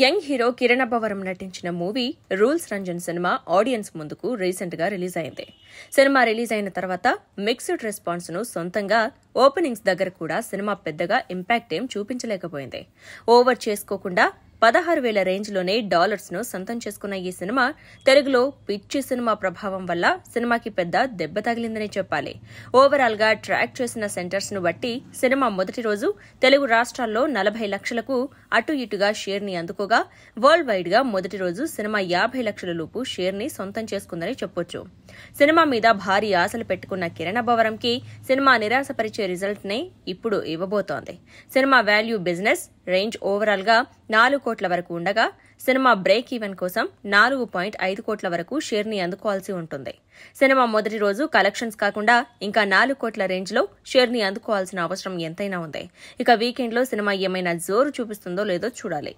young hero Kiran Abbavaram నటించిన movie rules Ranjan cinema audience ముందుకు రీసెంట్గా రిలీజ్ అయింది సినిమా రిలీజ్ అయిన తర్వాత మిక్స్డ్ రెస్పాన్స్ను సొంతంగా ఓపెనింగ్స్ దగ్గర కూడా సినిమా పెద్దగా ఇంపాక్ట్ ఏం చూపించలేకపోయింది ఓవర్ చేసుకోకుండా పదహారు వేల రేంజ్లోనే ను సొంతం చేసుకున్న ఈ సినిమా తెలుగులో పిచ్చి సినిమా ప్రభావం వల్ల సినిమాకి పెద్ద దెబ్బ తగిలిందని చెప్పాలి ఓవరాల్ గా ట్రాక్ చేసిన సెంటర్స్ ను బట్టి సినిమా మొదటి రోజు తెలుగు రాష్ట్రాల్లో నలభై లక్షలకు అటు ఇటుగా షేర్ ని అందుకోగా వరల్డ్ వైడ్ గా మొదటి రోజు సినిమా యాభై లక్షల లోపు షేర్ ని సొంతం చేసుకుందని చెప్పొచ్చు సినిమా మీద భారీ ఆశలు పెట్టుకున్న కిరణ కి సినిమా నిరాశపరిచే రిజల్ట్ నే ఇప్పుడు ఇవ్వబోతోంది cinema value business range overall గా నాలుగు కోట్ల వరకు ఉండగా సినిమా బ్రేక్ ఈవెన్ కోసం నాలుగు పాయింట్ ఐదు కోట్ల వరకు షేర్ని అందుకోవాల్సి ఉంటుంది సినిమా మొదటి రోజు కలెక్షన్స్ కాకుండా ఇంకా నాలుగు కోట్ల రేంజ్లో షేర్ని అందుకోవాల్సిన అవసరం ఎంతైనా ఉంది ఇక వీకెండ్లో సినిమా ఏమైనా జోరు చూపిస్తుందో లేదో చూడాలి